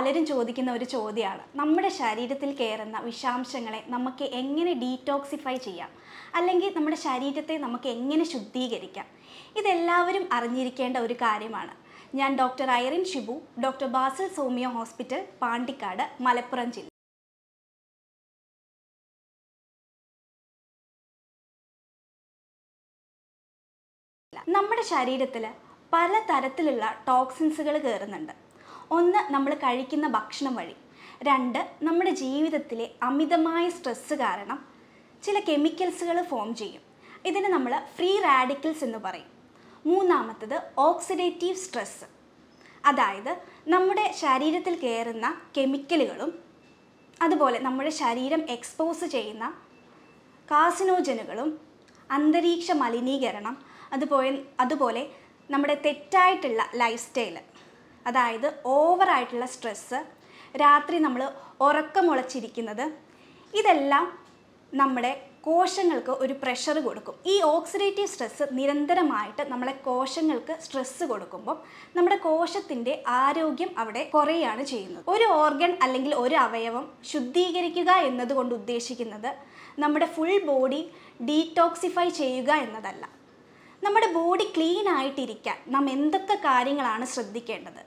പലരും ചോദിക്കുന്ന ഒരു ചോദ്യമാണ് നമ്മുടെ ശരീരത്തിൽ കയറുന്ന വിഷാംശങ്ങളെ നമുക്ക് എങ്ങനെ ഡീറ്റോക്സിഫൈ ചെയ്യാം അല്ലെങ്കിൽ നമ്മുടെ ശരീരത്തെ നമുക്ക് എങ്ങനെ ശുദ്ധീകരിക്കാം ഇതെല്ലാവരും അറിഞ്ഞിരിക്കേണ്ട ഒരു കാര്യമാണ് ഞാൻ ഡോക്ടർ ഐറിൻ ഷിബു ഡോക്ടർ ബാസിൽ സോമിയോ ഹോസ്പിറ്റൽ പാണ്ടിക്കാട് മലപ്പുറം ജില്ല നമ്മുടെ ശരീരത്തിൽ പല തരത്തിലുള്ള ടോക്സിൻസുകൾ കയറുന്നുണ്ട് ഒന്ന് നമ്മൾ കഴിക്കുന്ന ഭക്ഷണം വഴി രണ്ട് നമ്മുടെ ജീവിതത്തിലെ അമിതമായ സ്ട്രെസ്സ് കാരണം ചില കെമിക്കൽസുകൾ ഫോം ചെയ്യും ഇതിന് നമ്മൾ ഫ്രീ റാഡിക്കൽസ് എന്ന് പറയും മൂന്നാമത്തത് ഓക്സിഡേറ്റീവ് സ്ട്രെസ്സ് അതായത് നമ്മുടെ ശരീരത്തിൽ കയറുന്ന കെമിക്കലുകളും അതുപോലെ നമ്മുടെ ശരീരം എക്സ്പോസ് ചെയ്യുന്ന കാസിനോജനുകളും അന്തരീക്ഷ മലിനീകരണം അതുപോലെ അതുപോലെ നമ്മുടെ തെറ്റായിട്ടുള്ള ലൈഫ് സ്റ്റൈല് അതായത് ഓവറായിട്ടുള്ള സ്ട്രെസ്സ് രാത്രി നമ്മൾ ഉറക്കമുളച്ചിരിക്കുന്നത് ഇതെല്ലാം നമ്മുടെ കോശങ്ങൾക്ക് ഒരു പ്രഷർ കൊടുക്കും ഈ ഓക്സിഡേറ്റീവ് സ്ട്രെസ്സ് നിരന്തരമായിട്ട് നമ്മളെ കോശങ്ങൾക്ക് സ്ട്രെസ്സ് കൊടുക്കുമ്പോൾ നമ്മുടെ കോശത്തിൻ്റെ ആരോഗ്യം അവിടെ കുറയുകയാണ് ചെയ്യുന്നത് ഒരു ഓർഗൻ അല്ലെങ്കിൽ ഒരു അവയവം ശുദ്ധീകരിക്കുക എന്നതുകൊണ്ട് ഉദ്ദേശിക്കുന്നത് നമ്മുടെ ഫുൾ ബോഡി ഡീറ്റോക്സിഫൈ ചെയ്യുക എന്നതല്ല നമ്മുടെ ബോഡി ക്ലീൻ ആയിട്ടിരിക്കാൻ നാം എന്തൊക്കെ കാര്യങ്ങളാണ് ശ്രദ്ധിക്കേണ്ടത്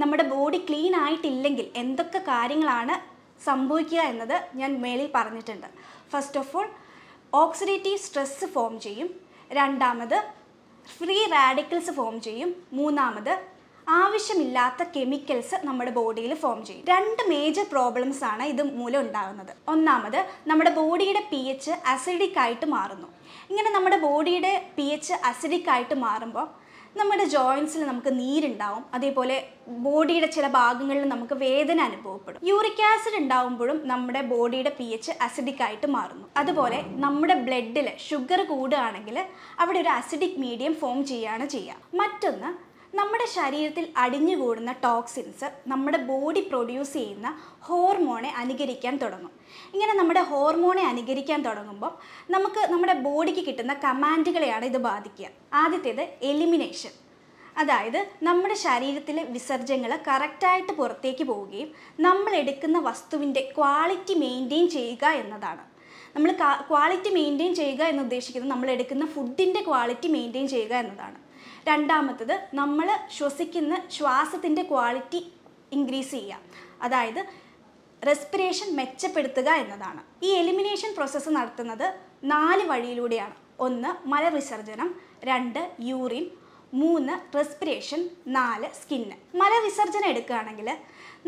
നമ്മുടെ ബോഡി ക്ലീൻ ആയിട്ടില്ലെങ്കിൽ എന്തൊക്കെ കാര്യങ്ങളാണ് സംഭവിക്കുക എന്നത് ഞാൻ മേളിൽ പറഞ്ഞിട്ടുണ്ട് first of all oxidative stress form ചെയ്യും രണ്ടാമത് ഫ്രീ റാഡിക്കൽസ് ഫോം ചെയ്യും മൂന്നാമത് ആവശ്യമില്ലാത്ത കെമിക്കൽസ് നമ്മുടെ ബോഡിയിൽ ഫോം ചെയ്യും രണ്ട് മേജർ പ്രോബ്ലംസ് ആണ് ഇത് മൂലം ഉണ്ടാകുന്നത് ഒന്നാമത് നമ്മുടെ ബോഡിയുടെ പി എച്ച് അസിഡിക് ആയിട്ട് മാറുന്നു ഇങ്ങനെ നമ്മുടെ ബോഡിയുടെ പി എച്ച് അസിഡിക് ആയിട്ട് മാറുമ്പോൾ നമ്മുടെ ജോയിൻസിൽ നമുക്ക് നീരുണ്ടാവും അതേപോലെ ബോഡിയുടെ ചില ഭാഗങ്ങളിൽ നമുക്ക് വേദന അനുഭവപ്പെടും യൂറിക് ആസിഡ് ഉണ്ടാവുമ്പോഴും നമ്മുടെ ബോഡിയുടെ പി എച്ച് അസിഡിക് ആയിട്ട് മാറുന്നു അതുപോലെ നമ്മുടെ ബ്ലഡിൽ ഷുഗർ കൂടുകയാണെങ്കിൽ അവിടെ ഒരു അസിഡിക് മീഡിയം ഫോം ചെയ്യുകയാണ് ചെയ്യുക മറ്റൊന്ന് നമ്മുടെ ശരീരത്തിൽ അടിഞ്ഞുകൂടുന്ന ടോക്സിൻസ് നമ്മുടെ ബോഡി പ്രൊഡ്യൂസ് ചെയ്യുന്ന ഹോർമോണെ അനുകരിക്കാൻ തുടങ്ങും ഇങ്ങനെ നമ്മുടെ ഹോർമോണെ അനുകരിക്കാൻ തുടങ്ങുമ്പോൾ നമുക്ക് നമ്മുടെ ബോഡിക്ക് കിട്ടുന്ന കമാൻഡുകളെയാണ് ഇത് ബാധിക്കുക ആദ്യത്തേത് എലിമിനേഷൻ അതായത് നമ്മുടെ ശരീരത്തിലെ വിസർജ്യങ്ങൾ കറക്റ്റായിട്ട് പുറത്തേക്ക് പോവുകയും നമ്മൾ എടുക്കുന്ന വസ്തുവിൻ്റെ ക്വാളിറ്റി മെയിൻറ്റെയിൻ ചെയ്യുക എന്നതാണ് നമ്മൾ ക്വാളിറ്റി മെയിൻറ്റെയിൻ ചെയ്യുക എന്ന് ഉദ്ദേശിക്കുന്നത് നമ്മൾ എടുക്കുന്ന ഫുഡിൻ്റെ ക്വാളിറ്റി മെയിൻറ്റെയിൻ ചെയ്യുക എന്നതാണ് രണ്ടാമത്തത് നമ്മൾ ശ്വസിക്കുന്ന ശ്വാസത്തിൻ്റെ ക്വാളിറ്റി ഇൻക്രീസ് ചെയ്യുക അതായത് റെസ്പിറേഷൻ മെച്ചപ്പെടുത്തുക എന്നതാണ് ഈ എലിമിനേഷൻ പ്രോസസ്സ് നടത്തുന്നത് നാല് വഴിയിലൂടെയാണ് ഒന്ന് മലവിസർജനം രണ്ട് യൂറിൻ മൂന്ന് റെസ്പിറേഷൻ നാല് സ്കിന്ന് മലവിസർജനം എടുക്കുകയാണെങ്കിൽ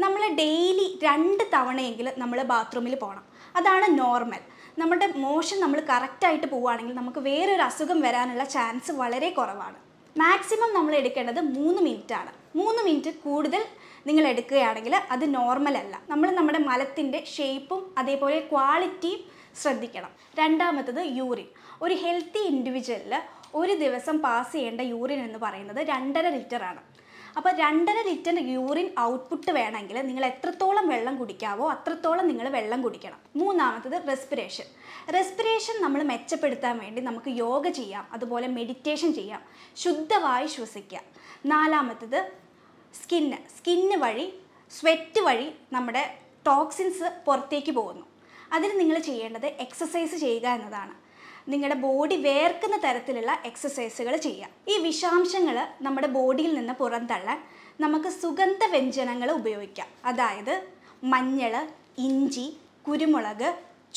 നമ്മൾ ഡെയിലി രണ്ട് തവണയെങ്കിലും നമ്മൾ ബാത്റൂമിൽ പോകണം അതാണ് നോർമൽ നമ്മുടെ മോഷൻ നമ്മൾ കറക്റ്റായിട്ട് പോവുകയാണെങ്കിൽ നമുക്ക് വേറൊരു അസുഖം വരാനുള്ള ചാൻസ് വളരെ കുറവാണ് മാക്സിമം നമ്മൾ എടുക്കേണ്ടത് മൂന്ന് മിനിറ്റാണ് മൂന്ന് മിനിറ്റ് കൂടുതൽ നിങ്ങൾ എടുക്കുകയാണെങ്കിൽ അത് നോർമൽ അല്ല നമ്മൾ നമ്മുടെ മലത്തിൻ്റെ ഷേപ്പും അതേപോലെ ക്വാളിറ്റിയും ശ്രദ്ധിക്കണം രണ്ടാമത്തത് യൂറിൻ ഒരു ഹെൽത്തി ഇൻഡിവിജ്വലിൽ ഒരു ദിവസം പാസ് ചെയ്യേണ്ട യൂറിൻ എന്ന് പറയുന്നത് രണ്ടര ലിറ്ററാണ് അപ്പോൾ രണ്ടര ലിറ്റർ യൂറിൻ ഔട്ട്പുട്ട് വേണമെങ്കിൽ നിങ്ങൾ എത്രത്തോളം വെള്ളം കുടിക്കാവോ അത്രത്തോളം നിങ്ങൾ വെള്ളം കുടിക്കണം മൂന്നാമത്തത് റെസ്പിറേഷൻ റെസ്പിറേഷൻ നമ്മൾ മെച്ചപ്പെടുത്താൻ വേണ്ടി നമുക്ക് യോഗ ചെയ്യാം അതുപോലെ മെഡിറ്റേഷൻ ചെയ്യാം ശുദ്ധവായു ശ്വസിക്കുക നാലാമത്തത് സ്കിന്ന് സ്കിന്ന് വഴി സ്വെറ്റ് വഴി നമ്മുടെ ടോക്സിൻസ് പുറത്തേക്ക് പോകുന്നു അതിന് നിങ്ങൾ ചെയ്യേണ്ടത് എക്സസൈസ് ചെയ്യുക എന്നതാണ് നിങ്ങളുടെ ബോഡി വേർക്കുന്ന തരത്തിലുള്ള എക്സസൈസുകൾ ചെയ്യാം ഈ വിഷാംശങ്ങൾ നമ്മുടെ ബോഡിയിൽ നിന്ന് പുറന്തള്ളാൻ നമുക്ക് സുഗന്ധ വ്യഞ്ജനങ്ങൾ ഉപയോഗിക്കാം അതായത് മഞ്ഞൾ ഇഞ്ചി കുരുമുളക്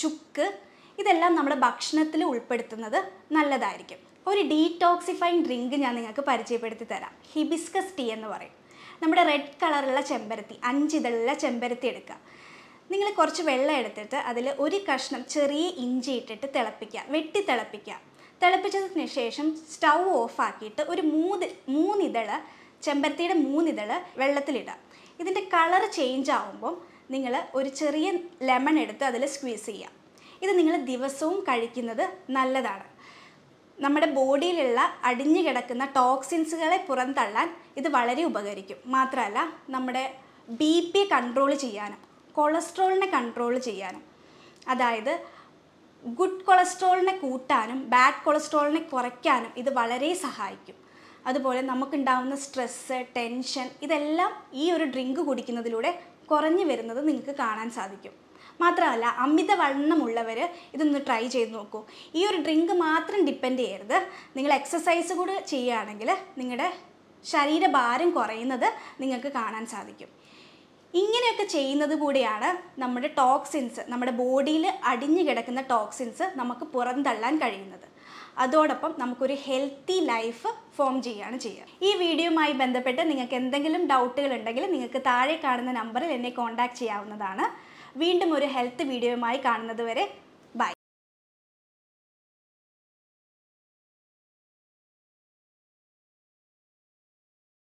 ചുക്ക് ഇതെല്ലാം നമ്മുടെ ഭക്ഷണത്തിൽ ഉൾപ്പെടുത്തുന്നത് നല്ലതായിരിക്കും ഒരു ഡീടോക്സിഫൈങ് ഡ്രിങ്ക് ഞാൻ നിങ്ങൾക്ക് പരിചയപ്പെടുത്തി തരാം ഹിബിസ്കസ് ടീ എന്ന് പറയും നമ്മുടെ റെഡ് കളറുള്ള ചെമ്പരത്തി അഞ്ചിതളുള്ള ചെമ്പരത്തി എടുക്കുക നിങ്ങൾ കുറച്ച് വെള്ളം എടുത്തിട്ട് അതിൽ ഒരു കഷ്ണം ചെറിയ ഇഞ്ചി ഇട്ടിട്ട് തിളപ്പിക്കുക വെട്ടി തിളപ്പിക്കുക തിളപ്പിച്ചതിന് ശേഷം സ്റ്റൗ ഓഫാക്കിയിട്ട് ഒരു മൂന്ന് മൂന്നിതള് ചെമ്പരത്തിയുടെ മൂന്നിതള് വെള്ളത്തിലിടുക ഇതിൻ്റെ കളർ ചേഞ്ച് ആവുമ്പം നിങ്ങൾ ഒരു ചെറിയ ലെമൺ എടുത്ത് അതിൽ സ്ക്വീസ് ചെയ്യുക ഇത് നിങ്ങൾ ദിവസവും കഴിക്കുന്നത് നല്ലതാണ് നമ്മുടെ ബോഡിയിലുള്ള അടിഞ്ഞു കിടക്കുന്ന ടോക്സിൻസുകളെ പുറന്തള്ളാൻ ഇത് വളരെ ഉപകരിക്കും മാത്രമല്ല നമ്മുടെ ബി പി കൺട്രോൾ ചെയ്യാനും കൊളസ്ട്രോളിനെ കൺട്രോൾ ചെയ്യാനും അതായത് ഗുഡ് കൊളസ്ട്രോളിനെ കൂട്ടാനും ബാഡ് കൊളസ്ട്രോളിനെ കുറയ്ക്കാനും ഇത് വളരെ സഹായിക്കും അതുപോലെ നമുക്കുണ്ടാവുന്ന സ്ട്രെസ്സ് ടെൻഷൻ ഇതെല്ലാം ഈ ഒരു ഡ്രിങ്ക് കുടിക്കുന്നതിലൂടെ കുറഞ്ഞു വരുന്നത് നിങ്ങൾക്ക് കാണാൻ സാധിക്കും മാത്രമല്ല അമിത വണ്ണമുള്ളവർ ഇതൊന്ന് ട്രൈ ചെയ്ത് നോക്കൂ ഈ ഒരു ഡ്രിങ്ക് മാത്രം ഡിപ്പെൻഡ് ചെയ്യരുത് നിങ്ങൾ എക്സസൈസ് കൂടെ ചെയ്യുകയാണെങ്കിൽ നിങ്ങളുടെ ശരീരഭാരം കുറയുന്നത് നിങ്ങൾക്ക് കാണാൻ സാധിക്കും ഇങ്ങനെയൊക്കെ ചെയ്യുന്നത് കൂടിയാണ് നമ്മുടെ ടോക്സിൻസ് നമ്മുടെ ബോഡിയിൽ അടിഞ്ഞു കിടക്കുന്ന ടോക്സിൻസ് നമുക്ക് പുറന്തള്ളാൻ കഴിയുന്നത് അതോടൊപ്പം നമുക്കൊരു ഹെൽത്തി ലൈഫ് ഫോം ചെയ്യുകയാണ് ചെയ്യുക ഈ വീഡിയോയുമായി ബന്ധപ്പെട്ട് നിങ്ങൾക്ക് എന്തെങ്കിലും ഡൗട്ടുകൾ ഉണ്ടെങ്കിൽ നിങ്ങൾക്ക് താഴെ കാണുന്ന നമ്പറിൽ എന്നെ കോൺടാക്ട് ചെയ്യാവുന്നതാണ് വീണ്ടും ഒരു ഹെൽത്ത് വീഡിയോയുമായി കാണുന്നത് വരെ